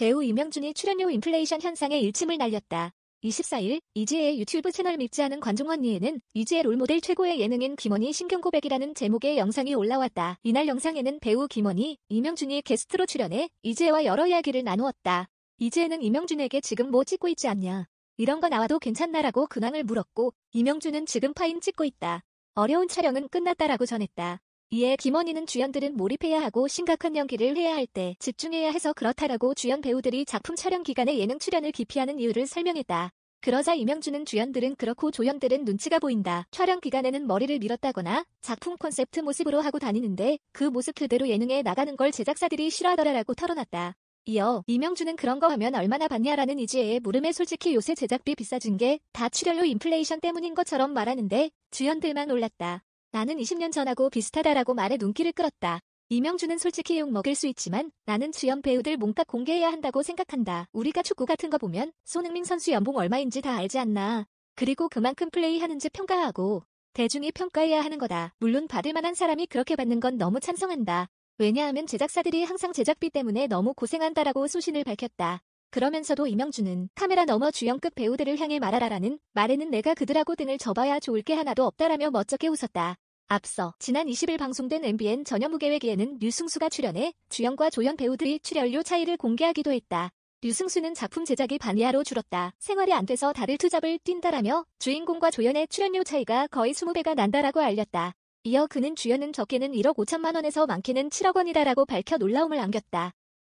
배우 이명준이 출연료 인플레이션 현상에 일침을 날렸다. 24일 이지혜의 유튜브 채널 믿지 않은 관종 언니에는 이지혜 롤모델 최고의 예능인 김원희 신경 고백이라는 제목의 영상이 올라왔다. 이날 영상에는 배우 김원희, 이명준이 게스트로 출연해 이지혜와 여러 이야기를 나누었다. 이지혜는 이명준에게 지금 뭐 찍고 있지 않냐. 이런 거 나와도 괜찮나라고 근황을 물었고 이명준은 지금 파인 찍고 있다. 어려운 촬영은 끝났다라고 전했다. 이에 김원희는 주연들은 몰입해야 하고 심각한 연기를 해야 할 때 집중해야 해서 그렇다라고 주연 배우들이 작품 촬영 기간에 예능 출연을 기피하는 이유를 설명했다. 그러자 이명주는 주연들은 그렇고 조연들은 눈치가 보인다. 촬영 기간에는 머리를 밀었다거나 작품 콘셉트 모습으로 하고 다니는데 그 모습 그대로 예능에 나가는 걸 제작사들이 싫어하더라라고 털어놨다. 이어 이명주는 그런 거 하면 얼마나 받냐라는 이지혜의 물음에 솔직히 요새 제작비 비싸진 게 다 출연료 인플레이션 때문인 것처럼 말하는데 주연들만 올랐다. 나는 20년 전하고 비슷하다라고 말해 눈길을 끌었다. 이명주는 솔직히 욕먹을수 있지만 나는 주연 배우들 몸값 공개해야 한다고 생각한다. 우리가 축구 같은 거 보면 손흥민 선수 연봉 얼마인지 다 알지 않나. 그리고 그만큼 플레이하는지 평가하고 대중이 평가해야 하는 거다. 물론 받을 만한 사람이 그렇게 받는 건 너무 찬성한다. 왜냐하면 제작사들이 항상 제작비 때문에 너무 고생한다라고 소신을 밝혔다. 그러면서도 이명준은 카메라 너머 주연급 배우들을 향해 말하라라는 말에는 내가 그들하고 등을 접어야 좋을 게 하나도 없다라며 멋쩍게 웃었다. 앞서 지난 20일 방송된 MBN 전현무계획에는 류승수가 출연해 주연과 조연 배우들이 출연료 차이를 공개하기도 했다. 류승수는 작품 제작이 반 이하로 줄었다. 생활이 안 돼서 다들 투잡을 뛴다라며 주인공과 조연의 출연료 차이가 거의 20배가 난다라고 알렸다. 이어 그는 주연은 적게는 1억 5천만 원에서 많게는 7억 원이다라고 밝혀 놀라움을 안겼다.